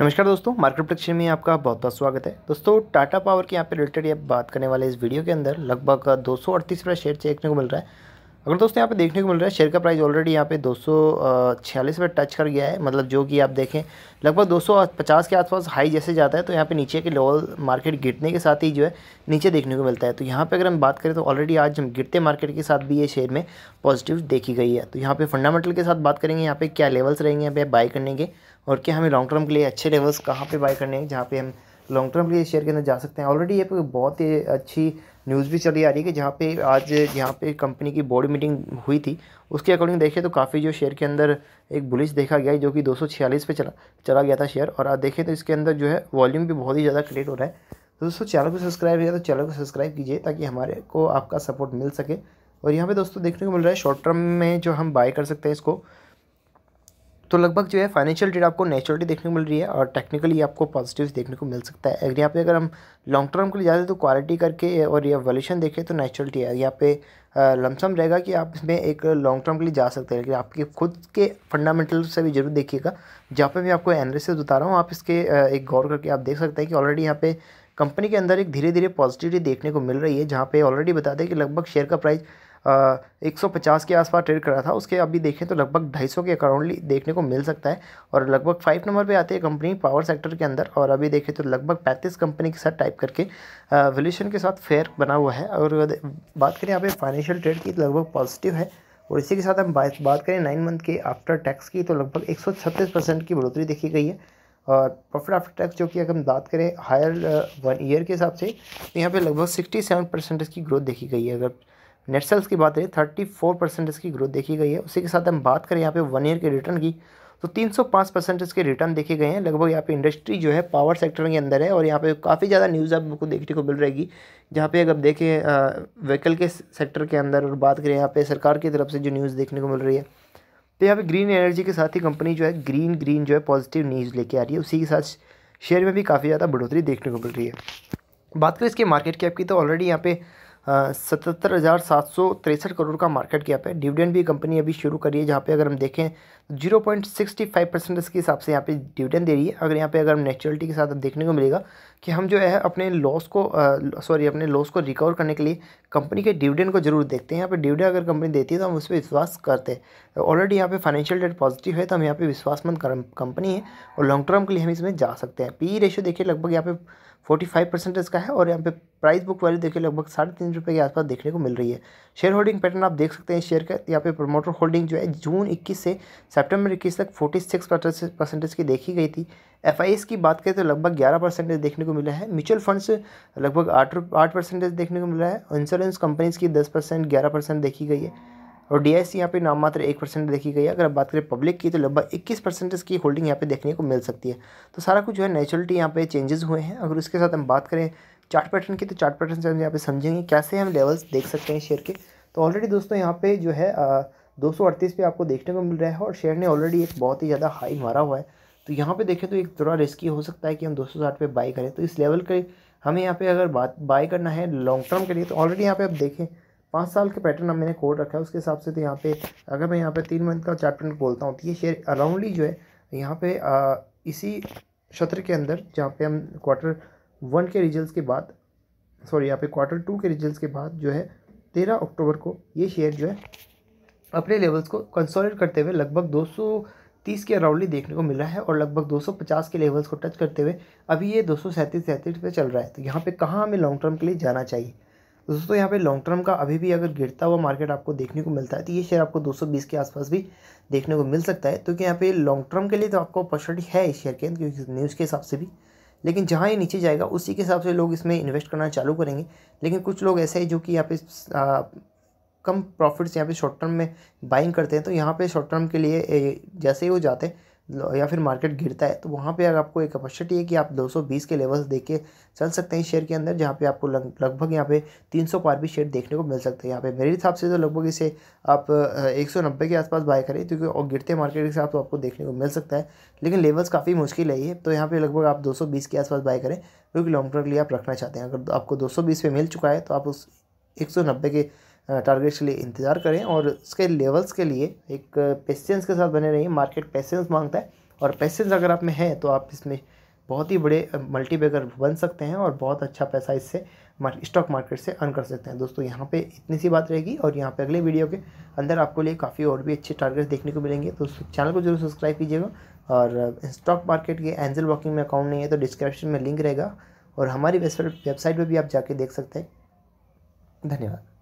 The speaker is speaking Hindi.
नमस्कार दोस्तों मार्केट प्रदक्षिण में आपका बहुत बहुत स्वागत है दोस्तों टाटा पावर के यहाँ पे रिलेटेड ये बात करने वाले इस वीडियो के अंदर लगभग दो सौ अड़तीस रुपये शेयर चेकने को मिल रहा है अगर दोस्तों यहाँ पे देखने को मिल रहा है शेयर का प्राइस ऑलरेडी यहाँ पे दो सौ टच कर गया है मतलब जो कि आप देखें लगभग 250 के आसपास हाई जैसे जाता है तो यहाँ पे नीचे के लेवल मार्केट गिरने के साथ ही जो है नीचे देखने को मिलता है तो यहाँ पे अगर हम बात करें तो ऑलरेडी आज हम गिरते मार्केट के साथ भी ये शेयर में पॉजिटिव देखी गई है तो यहाँ पर फंडामेंटल के साथ बात करेंगे यहाँ पर क्या लेवल्स रहेंगे यहाँ पे बाय करने के और क्या हमें लॉन्ग टर्म के लिए अच्छे लेवल्स कहाँ पर बाय करने हैं जहाँ पर हम लॉन्ग टर्म के लिए शेयर के अंदर जा सकते हैं ऑलरेडी ये बहुत ही अच्छी न्यूज़ भी चली आ रही है कि जहाँ पे आज यहाँ पे कंपनी की बोर्ड मीटिंग हुई थी उसके अकॉर्डिंग देखें तो काफ़ी जो शेयर के अंदर एक बुलिश देखा गया जो कि दो पे चला चला गया था शेयर और आज देखें तो इसके अंदर जो है वॉल्यूम भी बहुत ही ज़्यादा क्रिएट हो रहा है तो दोस्तों चैनल को सब्सक्राइब किया तो चैनल को सब्सक्राइब कीजिए ताकि हमारे को आपका सपोर्ट मिल सके और यहाँ पे दोस्तों देखने को मिल रहा है शॉर्ट टर्म में जो हम बाय कर सकते हैं इसको तो लगभग जो है फाइनेंशियल डेटा आपको नेचुरली देखने को मिल रही है और टेक्निकली आपको पॉजिटिव देखने को मिल सकता है अगर यहाँ पे अगर हम लॉन्ग टर्म के लिए जाते हैं तो क्वालिटी करके और ये वॉल्यूशन देखें तो नेचुरलिटी है यहाँ पे लमसम रहेगा कि आप इसमें एक लॉन्ग टर्म के लिए जा सकते हैं लेकिन आपके खुद के फंडामेंटल से भी जरूर देखिएगा जहाँ पर मैं आपको एनालिसिस बता रहा हूँ आप इसके एक गौर करके आप देख सकते हैं कि ऑलरेडी यहाँ पे कंपनी के अंदर एक धीरे धीरे पॉजिटिविटी देखने को मिल रही है जहाँ पे ऑलरेडी बता दें कि लगभग शेयर का प्राइस 150 के आसपास ट्रेड कर रहा था उसके अभी देखें तो लगभग 250 के अकाउंटली देखने को मिल सकता है और लगभग फाइव नंबर पे आती है कंपनी पावर सेक्टर के अंदर और अभी देखें तो लगभग पैंतीस कंपनी के साथ टाइप करके वोल्यूशन के साथ फेयर बना हुआ है और बात करें यहाँ पे फाइनेंशियल ट्रेड की तो लगभग पॉजिटिव है और इसी के साथ हम बात करें नाइन मंथ के आफ्टर टैक्स की तो लगभग छत्तीस परसेंट की बढ़ोतरी देखी गई है और प्रॉफिट आफ्टर टैक्स जो कि अगर हम बात करें हायर वन ईयर के हिसाब से तो यहाँ पे लगभग 67 परसेंट की ग्रोथ देखी गई है अगर नेट सेल्स की बात करें थर्टी फोर परसेंटेज की ग्रोथ देखी गई है उसी के साथ हम बात करें यहाँ पे वन ईयर के रिटर्न की तो तीन सौ पाँच परसेंटेज के रिटर्न देखे गए हैं लगभग यहाँ पे इंडस्ट्री जो है पावर सेक्टर के अंदर है और यहाँ पे काफ़ी ज़्यादा न्यूज़ आपको देखने को मिल रहेगी जहाँ पे अगर देखें व्हीकल के सेक्टर के अंदर और बात करें यहाँ पे सरकार की तरफ से जो न्यूज़ देखने को मिल रही है तो यहाँ पर ग्रीन एनर्जी के साथ ही कंपनी जो है ग्रीन ग्रीन जो है पॉजिटिव न्यूज़ लेके आ रही है उसी के साथ शेयर में भी काफ़ी ज़्यादा बढ़ोतरी देखने को मिल रही है बात करें इसके मार्केट कैप की तो ऑलरेडी यहाँ पे सतहत्तर हज़ार सात सौ तिरसठ करोड़ का मार्केट कैप है डिविडेंड भी कंपनी अभी शुरू करी है जहाँ पे अगर हम देखें zero point sixty five percent इसके हिसाब से यहाँ पे डिविडेंड दे रही है अगर यहाँ पे अगर हम नेचुरलिटी के साथ देखने को मिलेगा कि हम जो है अपने लॉस को सॉरी अपने लॉस को रिकवर करने के लिए कंपनी के डिविडेंड को जरूर देखते हैं यहाँ पर डिविडेंड अगर कंपनी देती है तो हम उस पर विश्वास करते हैं ऑलरेडी यहाँ पे फाइनेंशियल डेट पॉजिटिव है तो हम यहाँ पे विश्वासमंद कंपनी है और लॉन्ग टर्म के लिए हम इसमें जा सकते हैं पी रेशियो e देखिए लगभग यहाँ पे फोर्टी फाइव परसेंटेज का है और यहाँ पे प्राइस बुक वैल्यू देखिए लगभग साढ़े तीन रुपये के आसपास देखने को मिल रही है शेयर होल्डिंग पैटर्न आप देख सकते हैं शेयर का यहाँ पे प्रमोटर होल्डिंग जो है जून 21 से सितंबर 21 तक 46 परसेंटेज की देखी गई थी एफ की बात करें तो लगभग ग्यारह परसेंटेज देखने को मिला है म्यूचुअल फंड्स लगभग आठ आठ परसेंटेज देखने को मिला है इंश्योरेंस कंपनीज़ की दस परसेंट ग्यारह परसेंट देखी गई है और डी आई सी यहाँ पर मात्र एक परसेंट देखी गई है अगर आप बात करें पब्लिक की तो लगभग इक्कीस परसेंट इसकी होल्डिंग यहाँ पे देखने को मिल सकती है तो सारा कुछ जो है नेचुरलिटी यहाँ पे चेंजेस हुए हैं अगर उसके साथ हम बात करें चार्ट पैटर्न की तो चार्ट पैटर्न से हम यहाँ पे समझेंगे कैसे हम लेवल्स देख सकते हैं शेयर के तो ऑलरेडी दोस्तों यहाँ पे जो है दो सौ अड़तीस पे आपको देखने को मिल रहा है और शेयर ने ऑलरेडी एक बहुत ही ज़्यादा हाई मारा हुआ है तो यहाँ पे देखें तो एक थोड़ा रिस्की हो सकता है कि हम दो सौ साठ पे बाई करें तो इस लेवल के हमें यहाँ पे अगर बात बाई करना है लॉन्ग टर्म के लिए तो ऑलरेडी यहाँ पे आप देखें पाँच साल के पैटर्न अब मैंने कोड रखा है उसके हिसाब से तो यहाँ पे अगर मैं यहाँ पे तीन मंथ का चैप्टर बोलता हूँ तो ये शेयर अराउंडली जो है यहाँ पे आ, इसी क्षत्र के अंदर जहाँ पे हम क्वार्टर वन के रिजल्ट्स के बाद सॉरी यहाँ पे क्वार्टर टू के रिजल्ट्स के बाद जो है तेरह अक्टूबर को ये शेयर जो है अपने लेवल्स को कंसोलेट करते हुए लगभग दो सौ तीस के अराउंडली देखने को मिल रहा है और लगभग 250 के लेवल्स को टच करते हुए अभी ये दो सौ सैंतीस सैंतीस पे चल रहा है तो यहाँ पे कहाँ हमें लॉन्ग टर्म के लिए जाना चाहिए तो दोस्तों यहाँ पे लॉन्ग टर्म का अभी भी अगर गिरता हुआ मार्केट आपको देखने को मिलता है तो ये शेयर आपको 220 के आसपास भी देखने को मिल सकता है क्योंकि तो यहाँ पे लॉन्ग टर्म के लिए तो आपको अपॉर्चुनिटी है इस शेयर के क्योंकि न्यूज़ के हिसाब से भी लेकिन जहाँ ये नीचे जाएगा उसी के हिसाब से लोग इसमें इन्वेस्ट करना चालू करेंगे लेकिन कुछ लोग ऐसे हैं जो कि यहाँ पे आ, कम प्रॉफिट्स यहाँ पे शॉर्ट टर्म में बाइंग करते हैं तो यहाँ पे शॉर्ट टर्म के लिए जैसे ही वो जाते हैं या फिर मार्केट गिरता है तो वहाँ पे अगर आपको एक अपॉर्चुनिटी है कि आप 220 के लेवल्स देख के चल सकते हैं शेयर के अंदर जहाँ पे आपको लगभग यहाँ पे 300 पार भी शेयर देखने को मिल सकता है यहाँ पे मेरे हिसाब से तो लगभग इसे आप 190 के आसपास बाय करें क्योंकि और गिरते मार्केट के हिसाब तो आपको देखने को मिल सकता है लेकिन लेवल्स काफ़ी मुश्किल है ये तो यहाँ पर लगभग आप दो के आसपास बाय करें क्योंकि लॉन्ग टर्म के लिए आप रखना चाहते हैं अगर आपको दो सौ मिल चुका है तो आप उस एक के टारगेट्स के लिए इंतज़ार करें और उसके लेवल्स के लिए एक पेशेंस के साथ बने रहें मार्केट पेशेंस मांगता है और पेशेंस अगर आप में है तो आप इसमें बहुत ही बड़े मल्टी बन सकते हैं और बहुत अच्छा पैसा इससे स्टॉक मार्केट से अर्न कर सकते हैं दोस्तों यहाँ पे इतनी सी बात रहेगी और यहाँ पे अगले वीडियो के अंदर आपको लिए काफ़ी और भी अच्छे टारगेट्स देखने को मिलेंगे तो चैनल को जरूर सब्सक्राइब कीजिएगा और स्टॉक मार्केट के एंजल वॉकिंग में अकाउंट नहीं है तो डिस्क्रिप्शन में लिंक रहेगा और हमारी वेबसाइट वेबसाइट पर भी आप जाके देख सकते हैं धन्यवाद